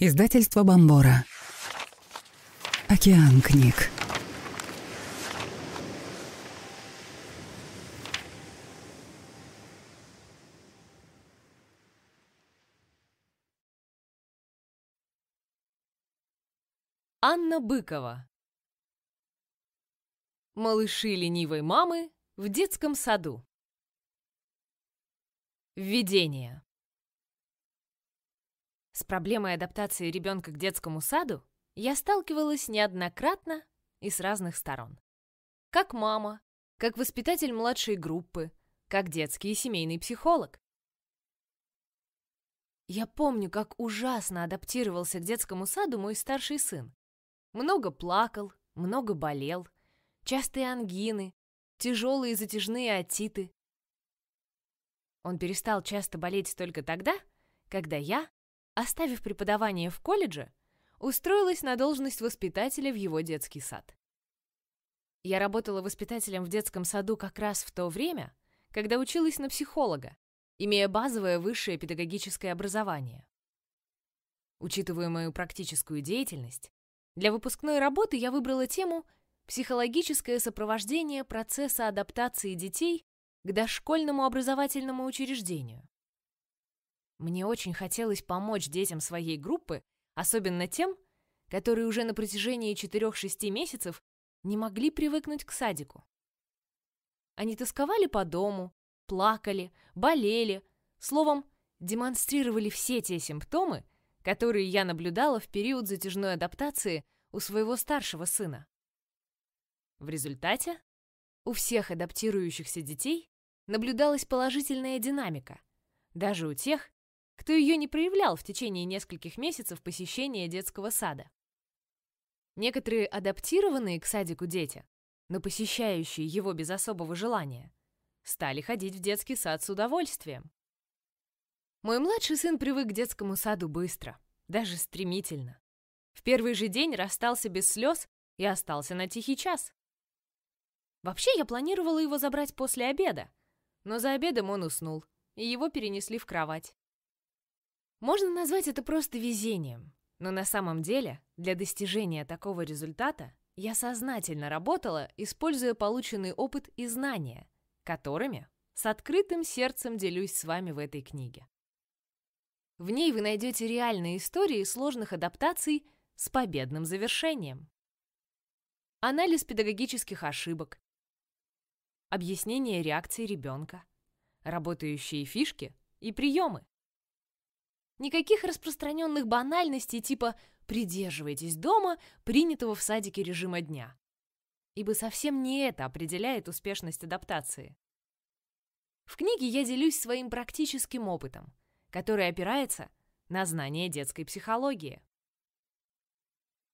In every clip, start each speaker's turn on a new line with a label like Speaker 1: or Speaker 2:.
Speaker 1: Издательство Бомбора. Океан книг. Анна Быкова. Малыши ленивой мамы в детском саду. Введение. С проблемой адаптации ребенка к детскому саду я сталкивалась неоднократно и с разных сторон. Как мама, как воспитатель младшей группы, как детский и семейный психолог. Я помню, как ужасно адаптировался к детскому саду мой старший сын. Много плакал, много болел, частые ангины, тяжелые затяжные отиты. Он перестал часто болеть только тогда, когда я Оставив преподавание в колледже, устроилась на должность воспитателя в его детский сад. Я работала воспитателем в детском саду как раз в то время, когда училась на психолога, имея базовое высшее педагогическое образование. Учитывая мою практическую деятельность, для выпускной работы я выбрала тему «Психологическое сопровождение процесса адаптации детей к дошкольному образовательному учреждению». Мне очень хотелось помочь детям своей группы, особенно тем, которые уже на протяжении 4-6 месяцев не могли привыкнуть к садику. Они тосковали по дому, плакали, болели, словом, демонстрировали все те симптомы, которые я наблюдала в период затяжной адаптации у своего старшего сына. В результате у всех адаптирующихся детей наблюдалась положительная динамика, даже у тех, кто ее не проявлял в течение нескольких месяцев посещения детского сада. Некоторые адаптированные к садику дети, но посещающие его без особого желания, стали ходить в детский сад с удовольствием. Мой младший сын привык к детскому саду быстро, даже стремительно. В первый же день расстался без слез и остался на тихий час. Вообще, я планировала его забрать после обеда, но за обедом он уснул, и его перенесли в кровать. Можно назвать это просто везением, но на самом деле для достижения такого результата я сознательно работала, используя полученный опыт и знания, которыми с открытым сердцем делюсь с вами в этой книге. В ней вы найдете реальные истории сложных адаптаций с победным завершением. Анализ педагогических ошибок, объяснение реакции ребенка, работающие фишки и приемы, Никаких распространенных банальностей типа «придерживайтесь дома» принятого в садике режима дня. Ибо совсем не это определяет успешность адаптации. В книге я делюсь своим практическим опытом, который опирается на знание детской психологии.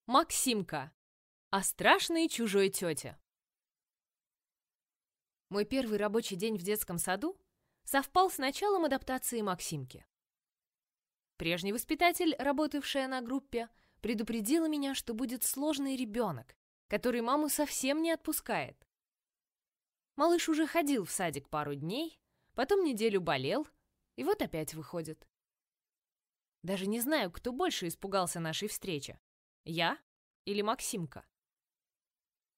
Speaker 1: Максимка. О страшной чужой тете. Мой первый рабочий день в детском саду совпал с началом адаптации Максимки. Прежний воспитатель, работавшая на группе, предупредила меня, что будет сложный ребенок, который маму совсем не отпускает. Малыш уже ходил в садик пару дней, потом неделю болел, и вот опять выходит. Даже не знаю, кто больше испугался нашей встречи, я или Максимка.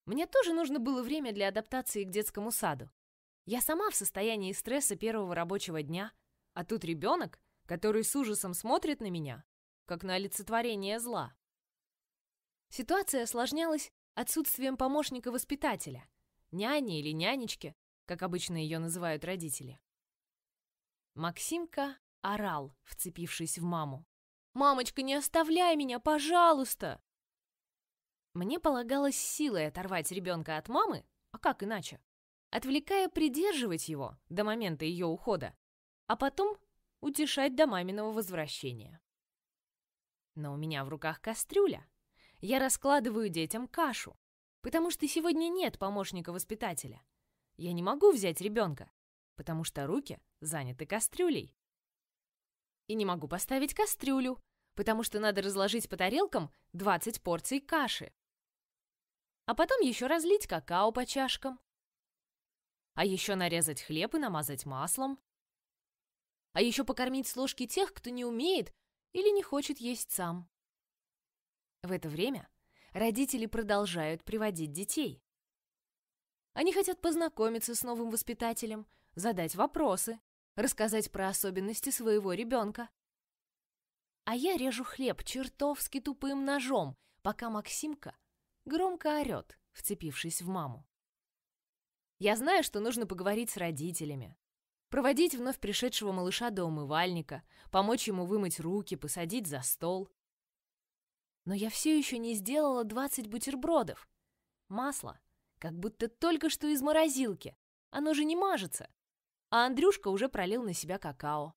Speaker 1: Мне тоже нужно было время для адаптации к детскому саду. Я сама в состоянии стресса первого рабочего дня, а тут ребенок — который с ужасом смотрит на меня, как на олицетворение зла. Ситуация осложнялась отсутствием помощника-воспитателя, няни или нянечки, как обычно ее называют родители. Максимка орал, вцепившись в маму. «Мамочка, не оставляй меня, пожалуйста!» Мне полагалось силой оторвать ребенка от мамы, а как иначе? Отвлекая придерживать его до момента ее ухода, а потом утешать до маминого возвращения. Но у меня в руках кастрюля. Я раскладываю детям кашу, потому что сегодня нет помощника-воспитателя. Я не могу взять ребенка, потому что руки заняты кастрюлей. И не могу поставить кастрюлю, потому что надо разложить по тарелкам 20 порций каши. А потом еще разлить какао по чашкам. А еще нарезать хлеб и намазать маслом а еще покормить с ложки тех, кто не умеет или не хочет есть сам. В это время родители продолжают приводить детей. Они хотят познакомиться с новым воспитателем, задать вопросы, рассказать про особенности своего ребенка. А я режу хлеб чертовски тупым ножом, пока Максимка громко орет, вцепившись в маму. Я знаю, что нужно поговорить с родителями, проводить вновь пришедшего малыша до умывальника, помочь ему вымыть руки, посадить за стол. Но я все еще не сделала 20 бутербродов. Масло, как будто только что из морозилки. Оно же не мажется. А Андрюшка уже пролил на себя какао.